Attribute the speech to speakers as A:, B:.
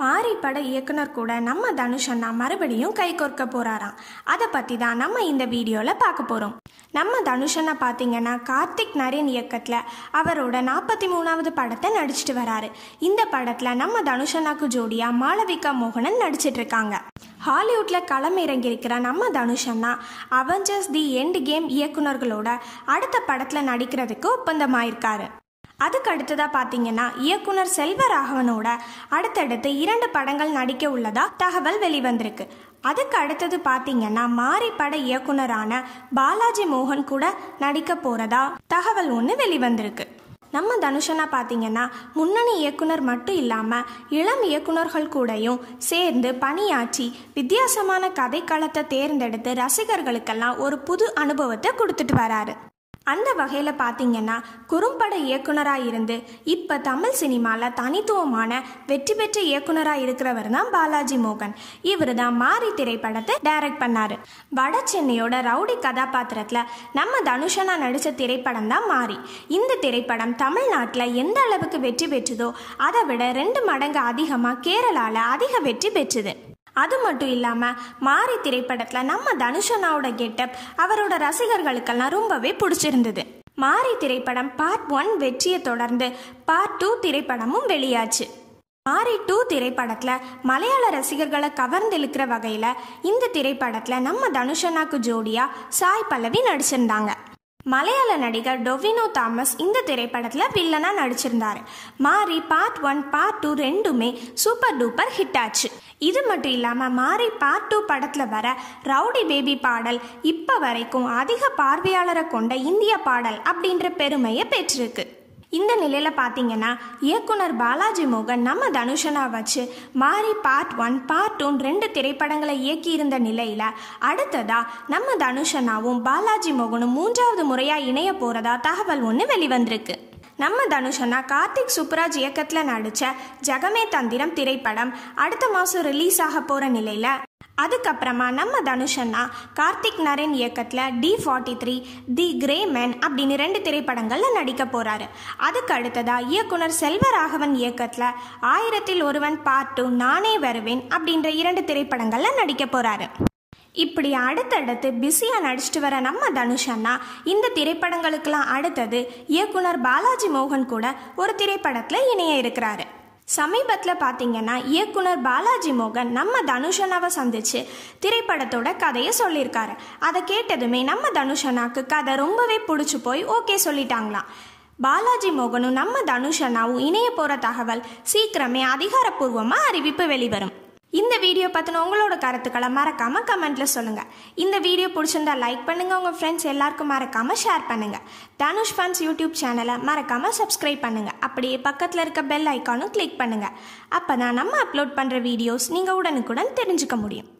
A: மாரி பட இயக்குனர் கூட நம்ம தனுஷ் அண்ணா மறுபடியும் கை கோர்க்க போறாராம் அதை பற்றி தான் நம்ம இந்த வீடியோவில் பார்க்க போகிறோம் நம்ம தனுஷ் அண்ணா பார்த்தீங்கன்னா கார்த்திக் நரேன் இயக்கத்தில் அவரோட நாற்பத்தி மூணாவது படத்தை நடிச்சிட்டு வராரு இந்த படத்தில் நம்ம தனுஷ் அண்ணாக்கு ஜோடியாக மாளவிகா மோகனன் இருக்காங்க ஹாலிவுட்டில் களம் இறங்கியிருக்கிற நம்ம தனுஷ் அண்ணா அவெஞ்சர்ஸ் தி எண்ட் கேம் இயக்குனர்களோட அடுத்த படத்தில் நடிக்கிறதுக்கு ஒப்பந்தமாயிருக்காரு அதுக்கு அடுத்ததாக பார்த்தீங்கன்னா இயக்குனர் செல்வராகவனோட அடுத்தடுத்து இரண்டு படங்கள் நடிக்க உள்ளதா தகவல் வெளிவந்திருக்கு அதுக்கு அடுத்தது பார்த்தீங்கன்னா மாரி பட இயக்குனரான பாலாஜி மோகன் கூட நடிக்க போகிறதா தகவல் ஒன்று வெளிவந்திருக்கு நம்ம தனுஷனா பார்த்தீங்கன்னா முன்னணி இயக்குனர் மட்டும் இல்லாமல் இளம் இயக்குனர்கள் கூடயும் சேர்ந்து பணியாற்றி வித்தியாசமான கதைக்களத்தை தேர்ந்தெடுத்து ரசிகர்களுக்கெல்லாம் ஒரு புது அனுபவத்தை கொடுத்துட்டு வராரு அந்த வகையில் பார்த்தீங்கன்னா குறும்பட இயக்குனராக இருந்து இப்போ தமிழ் சினிமாவில் தனித்துவமான வெற்றி பெற்ற இயக்குனராக இருக்கிறவர் தான் பாலாஜி மோகன் இவர் தான் மாரி திரைப்படத்தை டைரக்ட் பண்ணார் வட சென்னையோட ரவுடி கதாபாத்திரத்தில் நம்ம தனுஷனா நடித்த திரைப்படம் தான் மாறி இந்த திரைப்படம் தமிழ்நாட்டில் எந்த அளவுக்கு வெற்றி பெற்றதோ அதை விட ரெண்டு மடங்கு அதிகமாக கேரளாவில் அதிக வெற்றி பெற்றுது அது மட்டும் இல்லாமல் மாரி திரைப்படத்தில் நம்ம தனுஷனாவோட கெட்டப் அவரோட ரசிகர்களுக்கெல்லாம் ரொம்பவே பிடிச்சிருந்தது மாரி திரைப்படம் பார்ட் ஒன் வெற்றியை தொடர்ந்து பார்ட் டூ திரைப்படமும் வெளியாச்சு மாரி டூ திரைப்படத்தில் மலையாள ரசிகர்களை கவர்ந்திழுக்கிற வகையில் இந்த திரைப்படத்தில் நம்ம தனுஷனாக்கு ஜோடியாக சாய் பல்லவி நடிச்சிருந்தாங்க மலையாள நடிகர் டொவினோ தாமஸ் இந்த திரைப்படத்தில் வில்லனாக நடிச்சிருந்தார் மாறி பார்ட் ஒன் பார்ட் டூ ரெண்டுமே சூப்பர் டூப்பர் ஹிட் ஆச்சு இது மட்டும் இல்லாமல் மாறி பார்ட் டூ படத்தில் வர ரவுடி பேபி பாடல் இப்போ வரைக்கும் அதிக பார்வையாளரை கொண்ட இந்திய பாடல் அப்படின்ற பெருமையை பெற்றிருக்கு இந்த நிலையில் பார்த்தீங்கன்னா இயக்குனர் பாலாஜி மோகன் நம்ம தனுஷனா வச்சு மாறி பார்ட் ஒன் பார்ட் டூன் ரெண்டு திரைப்படங்களை இயக்கியிருந்த நிலையில் அடுத்ததாக நம்ம தனுஷனாவும் பாலாஜி மோகனும் மூன்றாவது முறையாக இணைய போகிறதா தகவல் ஒன்று வெளிவந்திருக்கு நம்ம தனுஷனா கார்த்திக் சுப்ராஜ் இயக்கத்தில் நடித்த ஜெகமே தந்திரம் திரைப்படம் அடுத்த மாதம் ரிலீஸ் ஆக போகிற நிலையில் அதுக்கப்புறமா நம்ம தனுஷன்னா கார்த்திக் நரேன் இயக்கத்தில் D forty three the Gray Man அப்படின்னு ரெண்டு திரைப்படங்களில் நடிக்க போகிறாரு அதுக்கு அடுத்ததாக இயக்குனர் செல்வராகவன் இயக்கத்தில் ஆயிரத்தில் ஒருவன் பார்ட் டூ நானே வருவேன் அப்படின்ற இரண்டு திரைப்படங்களில் நடிக்க போகிறாரு இப்படி அடுத்தடுத்து பிஸியாக நடிச்சிட்டு வர நம்ம தனுஷன்னா இந்த திரைப்படங்களுக்கெல்லாம் அடுத்தது இயக்குனர் பாலாஜி மோகன் கூட ஒரு திரைப்படத்தில் இணைய இருக்கிறாரு சமீபத்தில் பார்த்தீங்கன்னா இயக்குனர் பாலாஜி மோகன் நம்ம தனுஷனாவை சந்திச்சு திரைப்படத்தோட கதையை சொல்லியிருக்காரு அதை கேட்டதுமே நம்ம தனுஷனாக்கு கதை ரொம்பவே பிடிச்சி போய் ஓகே சொல்லிட்டாங்களாம் பாலாஜி மோகனும் நம்ம தனுஷனாவும் இணைய போகிற தகவல் சீக்கிரமே அதிகாரப்பூர்வமாக அறிவிப்பு வெளிவரும் இந்த வீடியோ பற்றின உங்களோட கருத்துக்களை மறக்காமல் கமெண்ட்டில் சொல்லுங்கள் இந்த வீடியோ பிடிச்சிருந்தா லைக் பண்ணுங்கள் உங்கள் ஃப்ரெண்ட்ஸ் எல்லாருக்கும் மறக்காமல் ஷேர் பண்ணுங்கள் தனுஷ் ஃபன்ஸ் யூடியூப் சேனலை மறக்காமல் சப்ஸ்கிரைப் பண்ணுங்கள் அப்படியே பக்கத்தில் இருக்க பெல் ஐக்கானும் கிளிக் பண்ணுங்கள் அப்போ தான் நம்ம அப்லோட் பண்ணுற வீடியோஸ் நீங்கள் உடனுக்குடன் தெரிஞ்சுக்க முடியும்